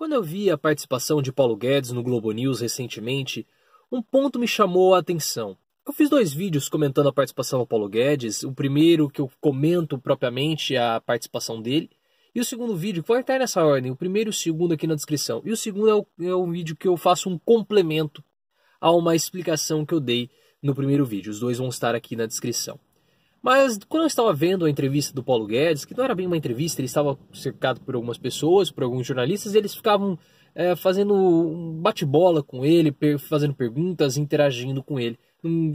Quando eu vi a participação de Paulo Guedes no Globo News recentemente, um ponto me chamou a atenção. Eu fiz dois vídeos comentando a participação do Paulo Guedes. O primeiro que eu comento propriamente a participação dele. E o segundo vídeo, que vai estar nessa ordem, o primeiro e o segundo aqui na descrição. E o segundo é, o, é um vídeo que eu faço um complemento a uma explicação que eu dei no primeiro vídeo. Os dois vão estar aqui na descrição. Mas quando eu estava vendo a entrevista do Paulo Guedes, que não era bem uma entrevista, ele estava cercado por algumas pessoas, por alguns jornalistas, eles ficavam é, fazendo um bate-bola com ele, per fazendo perguntas, interagindo com ele. Num,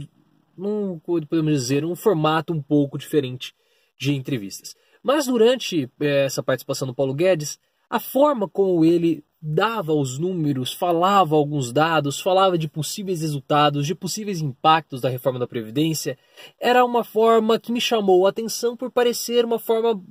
num, podemos dizer, um formato um pouco diferente de entrevistas. Mas durante é, essa participação do Paulo Guedes, a forma como ele dava os números, falava alguns dados, falava de possíveis resultados, de possíveis impactos da reforma da Previdência, era uma forma que me chamou a atenção por parecer uma forma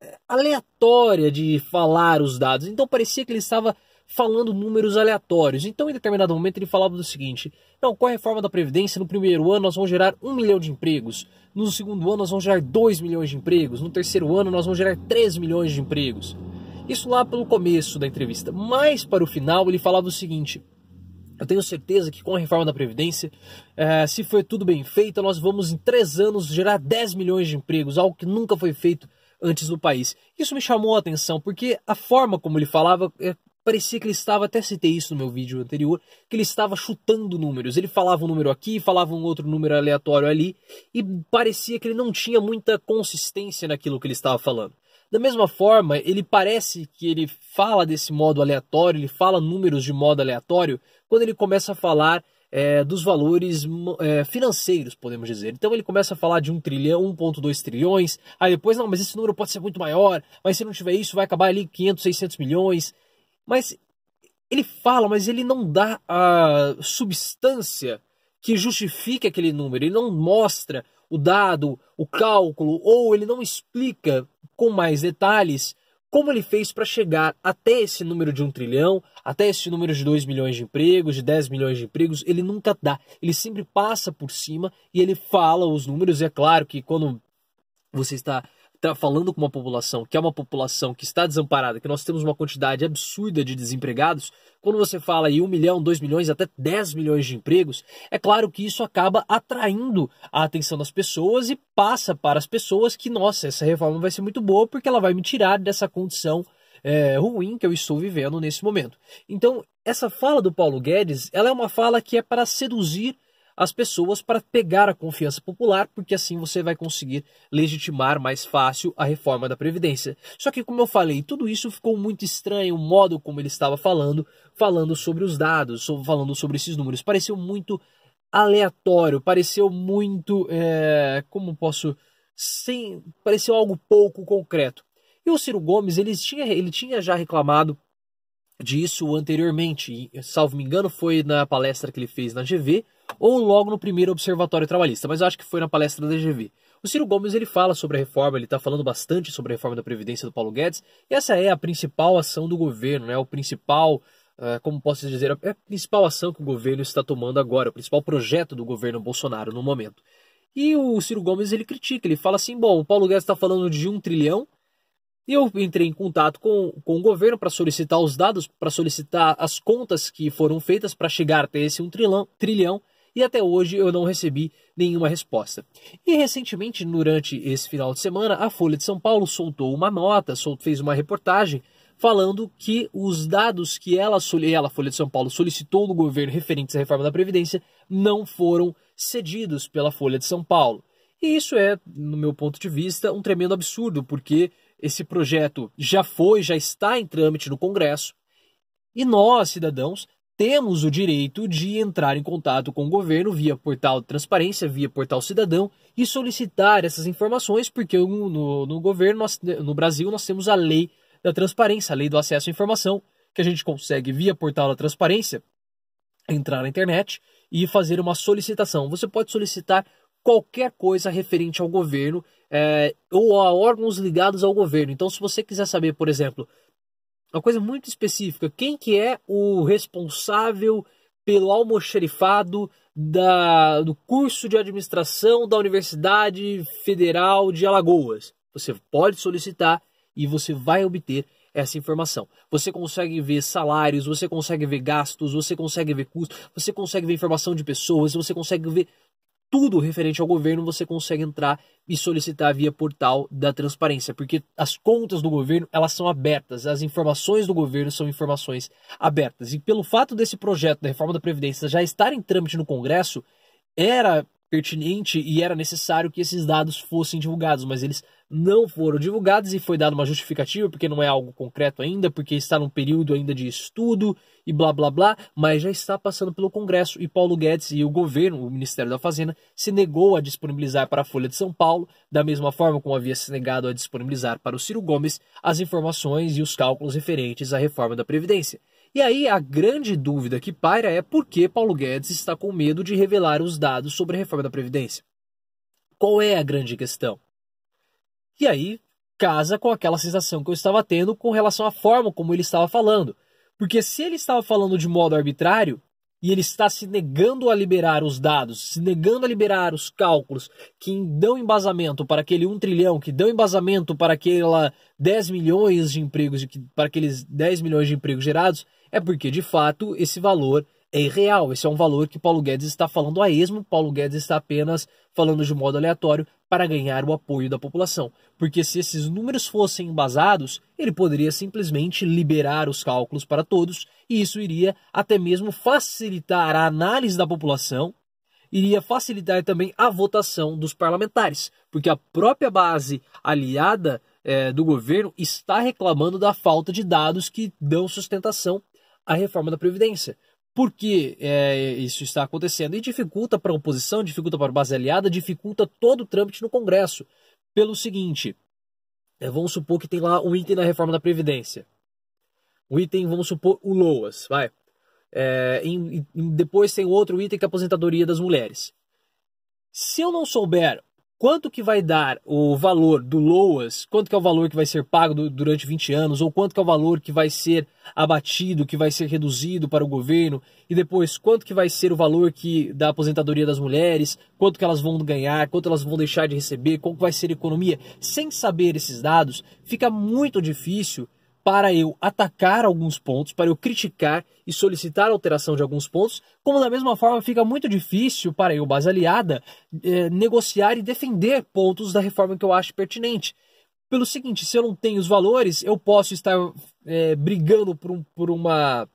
eh, aleatória de falar os dados. Então parecia que ele estava falando números aleatórios. Então, em determinado momento, ele falava do seguinte: não, com a reforma da Previdência, no primeiro ano nós vamos gerar um milhão de empregos, no segundo ano nós vamos gerar dois milhões de empregos, no terceiro ano nós vamos gerar três milhões de empregos. Isso lá pelo começo da entrevista. Mas para o final ele falava o seguinte: eu tenho certeza que com a reforma da Previdência, eh, se for tudo bem feito, nós vamos em três anos gerar 10 milhões de empregos, algo que nunca foi feito antes no país. Isso me chamou a atenção, porque a forma como ele falava eh, parecia que ele estava, até citei isso no meu vídeo anterior, que ele estava chutando números. Ele falava um número aqui, falava um outro número aleatório ali, e parecia que ele não tinha muita consistência naquilo que ele estava falando. Da mesma forma, ele parece que ele fala desse modo aleatório, ele fala números de modo aleatório, quando ele começa a falar é, dos valores é, financeiros, podemos dizer. Então ele começa a falar de 1 trilhão, 1,2 trilhões, aí depois, não, mas esse número pode ser muito maior, mas se não tiver isso, vai acabar ali 500, 600 milhões. Mas ele fala, mas ele não dá a substância que justifique aquele número, ele não mostra o dado, o cálculo, ou ele não explica com mais detalhes como ele fez para chegar até esse número de um trilhão, até esse número de 2 milhões de empregos, de 10 milhões de empregos, ele nunca dá. Ele sempre passa por cima e ele fala os números. E é claro que quando você está tá falando com uma população que é uma população que está desamparada, que nós temos uma quantidade absurda de desempregados, quando você fala em 1 milhão, 2 milhões, até 10 milhões de empregos, é claro que isso acaba atraindo a atenção das pessoas e passa para as pessoas que, nossa, essa reforma vai ser muito boa porque ela vai me tirar dessa condição é, ruim que eu estou vivendo nesse momento. Então, essa fala do Paulo Guedes, ela é uma fala que é para seduzir as pessoas para pegar a confiança popular, porque assim você vai conseguir legitimar mais fácil a reforma da Previdência. Só que, como eu falei, tudo isso ficou muito estranho, o modo como ele estava falando, falando sobre os dados, falando sobre esses números. Pareceu muito aleatório, pareceu muito. É, como posso. Sem, pareceu algo pouco concreto. E o Ciro Gomes, ele tinha, ele tinha já reclamado disso anteriormente, salvo me engano, foi na palestra que ele fez na GV ou logo no primeiro Observatório Trabalhista, mas eu acho que foi na palestra da GV. O Ciro Gomes ele fala sobre a reforma, ele está falando bastante sobre a reforma da Previdência do Paulo Guedes, e essa é a principal ação do governo, né? o principal, ah, como posso dizer, é a principal ação que o governo está tomando agora, o principal projeto do governo Bolsonaro no momento. E o Ciro Gomes ele critica, ele fala assim: bom, o Paulo Guedes está falando de um trilhão, eu entrei em contato com, com o governo para solicitar os dados, para solicitar as contas que foram feitas para chegar até esse um trilhão, trilhão e até hoje eu não recebi nenhuma resposta. E recentemente, durante esse final de semana, a Folha de São Paulo soltou uma nota, fez uma reportagem falando que os dados que ela, ela, Folha de São Paulo, solicitou do governo referentes à reforma da Previdência não foram cedidos pela Folha de São Paulo. E isso é, no meu ponto de vista, um tremendo absurdo, porque esse projeto já foi, já está em trâmite no Congresso. E nós, cidadãos, temos o direito de entrar em contato com o governo via portal de transparência, via portal cidadão e solicitar essas informações, porque no, no governo, nós, no Brasil, nós temos a lei da transparência, a lei do acesso à informação, que a gente consegue via portal da transparência entrar na internet e fazer uma solicitação. Você pode solicitar qualquer coisa referente ao governo é, ou a órgãos ligados ao governo. Então, se você quiser saber, por exemplo, uma coisa muito específica, quem que é o responsável pelo almoxerifado da, do curso de administração da Universidade Federal de Alagoas? Você pode solicitar e você vai obter essa informação. Você consegue ver salários, você consegue ver gastos, você consegue ver custos, você consegue ver informação de pessoas, você consegue ver tudo referente ao governo você consegue entrar e solicitar via portal da transparência, porque as contas do governo elas são abertas, as informações do governo são informações abertas. E pelo fato desse projeto da reforma da Previdência já estar em trâmite no Congresso, era pertinente e era necessário que esses dados fossem divulgados, mas eles não foram divulgados e foi dada uma justificativa porque não é algo concreto ainda, porque está num período ainda de estudo e blá blá blá, mas já está passando pelo Congresso e Paulo Guedes e o governo, o Ministério da Fazenda, se negou a disponibilizar para a Folha de São Paulo, da mesma forma como havia se negado a disponibilizar para o Ciro Gomes as informações e os cálculos referentes à reforma da Previdência. E aí a grande dúvida que paira é por que Paulo Guedes está com medo de revelar os dados sobre a reforma da Previdência. Qual é a grande questão? E aí casa com aquela sensação que eu estava tendo com relação à forma como ele estava falando. Porque se ele estava falando de modo arbitrário, e ele está se negando a liberar os dados, se negando a liberar os cálculos que dão embasamento para aquele 1 trilhão, que dão embasamento para aquela 10 milhões de empregos, para aqueles 10 milhões de empregos gerados, é porque de fato esse valor é irreal. Esse é um valor que Paulo Guedes está falando a esmo, Paulo Guedes está apenas falando de modo aleatório para ganhar o apoio da população. Porque se esses números fossem embasados, ele poderia simplesmente liberar os cálculos para todos e isso iria até mesmo facilitar a análise da população, iria facilitar também a votação dos parlamentares, porque a própria base aliada é, do governo está reclamando da falta de dados que dão sustentação à reforma da Previdência porque é, isso está acontecendo. E dificulta para a oposição, dificulta para a base aliada, dificulta todo o trâmite no Congresso. Pelo seguinte, é, vamos supor que tem lá um item na reforma da Previdência. O item, vamos supor, o LOAS, vai. É, em, em, depois tem outro item que é a aposentadoria das mulheres. Se eu não souber quanto que vai dar o valor do LOAS, quanto que é o valor que vai ser pago durante 20 anos, ou quanto que é o valor que vai ser abatido, que vai ser reduzido para o governo, e depois quanto que vai ser o valor que da aposentadoria das mulheres, quanto que elas vão ganhar, quanto elas vão deixar de receber, qual vai ser a economia. Sem saber esses dados, fica muito difícil para eu atacar alguns pontos, para eu criticar e solicitar alteração de alguns pontos, como da mesma forma fica muito difícil para eu, base aliada, eh, negociar e defender pontos da reforma que eu acho pertinente. Pelo seguinte, se eu não tenho os valores, eu posso estar eh, brigando por, um, por uma.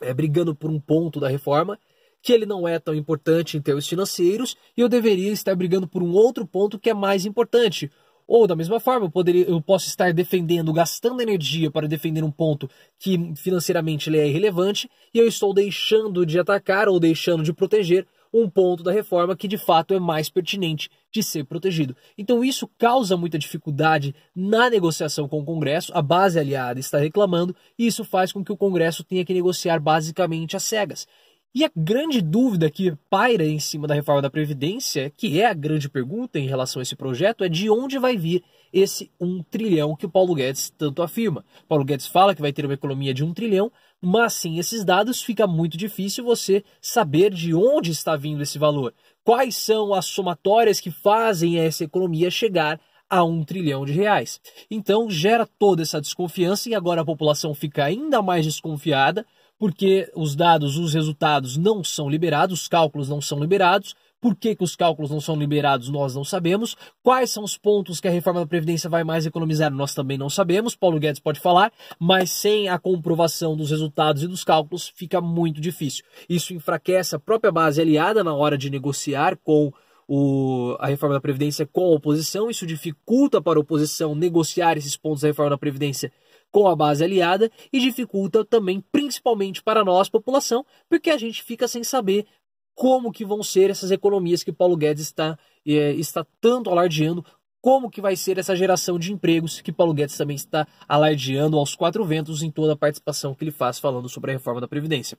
Eh, brigando por um ponto da reforma que ele não é tão importante em termos financeiros e eu deveria estar brigando por um outro ponto que é mais importante, ou da mesma forma, eu, poderia, eu posso estar defendendo, gastando energia para defender um ponto que financeiramente ele é irrelevante e eu estou deixando de atacar ou deixando de proteger um ponto da reforma que de fato é mais pertinente de ser protegido. Então isso causa muita dificuldade na negociação com o Congresso, a base aliada está reclamando, e isso faz com que o Congresso tenha que negociar basicamente às cegas. E a grande dúvida que paira em cima da reforma da Previdência, que é a grande pergunta em relação a esse projeto, é de onde vai vir esse 1 trilhão que o Paulo Guedes tanto afirma. Paulo Guedes fala que vai ter uma economia de 1 trilhão, mas sem esses dados fica muito difícil você saber de onde está vindo esse valor. Quais são as somatórias que fazem essa economia chegar a 1 trilhão de reais? Então gera toda essa desconfiança e agora a população fica ainda mais desconfiada porque os dados, os resultados não são liberados, os cálculos não são liberados. Por que, que os cálculos não são liberados, nós não sabemos. Quais são os pontos que a reforma da Previdência vai mais economizar, nós também não sabemos. Paulo Guedes pode falar, mas sem a comprovação dos resultados e dos cálculos fica muito difícil. Isso enfraquece a própria base aliada na hora de negociar com o, a reforma da Previdência com a oposição. Isso dificulta para a oposição negociar esses pontos da reforma da Previdência com a base aliada e dificulta também, principalmente para nós, população, porque a gente fica sem saber como que vão ser essas economias que Paulo Guedes está, é, está tanto alardeando, como que vai ser essa geração de empregos que Paulo Guedes também está alardeando aos quatro ventos em toda a participação que ele faz falando sobre a reforma da Previdência.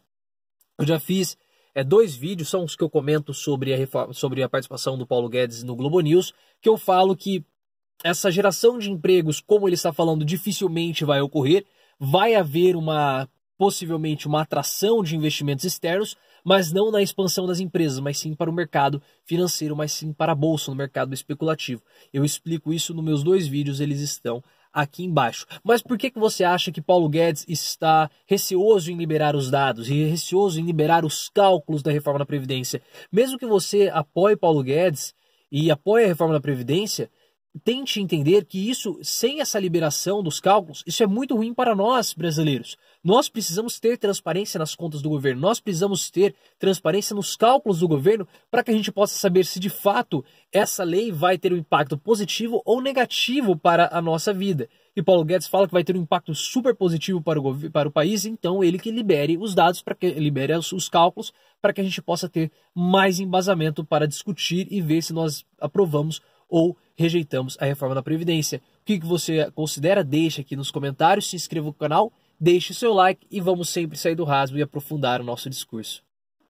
Eu já fiz é, dois vídeos, são os que eu comento sobre a, sobre a participação do Paulo Guedes no Globo News, que eu falo que essa geração de empregos, como ele está falando, dificilmente vai ocorrer. Vai haver uma possivelmente uma atração de investimentos externos, mas não na expansão das empresas, mas sim para o mercado financeiro, mas sim para a bolsa, no mercado especulativo. Eu explico isso nos meus dois vídeos, eles estão aqui embaixo. Mas por que, que você acha que Paulo Guedes está receoso em liberar os dados e receoso em liberar os cálculos da reforma da Previdência? Mesmo que você apoie Paulo Guedes e apoie a reforma da Previdência, tente entender que isso, sem essa liberação dos cálculos, isso é muito ruim para nós, brasileiros. Nós precisamos ter transparência nas contas do governo, nós precisamos ter transparência nos cálculos do governo para que a gente possa saber se de fato essa lei vai ter um impacto positivo ou negativo para a nossa vida. E Paulo Guedes fala que vai ter um impacto super positivo para o, para o país, então ele que libere os dados, para que libere os, os cálculos, para que a gente possa ter mais embasamento para discutir e ver se nós aprovamos ou rejeitamos a reforma da Previdência. O que, você considera? Deixe aqui nos comentários, se inscreva no canal, deixe o seu like e vamos sempre sair do rasgo e aprofundar o nosso discurso.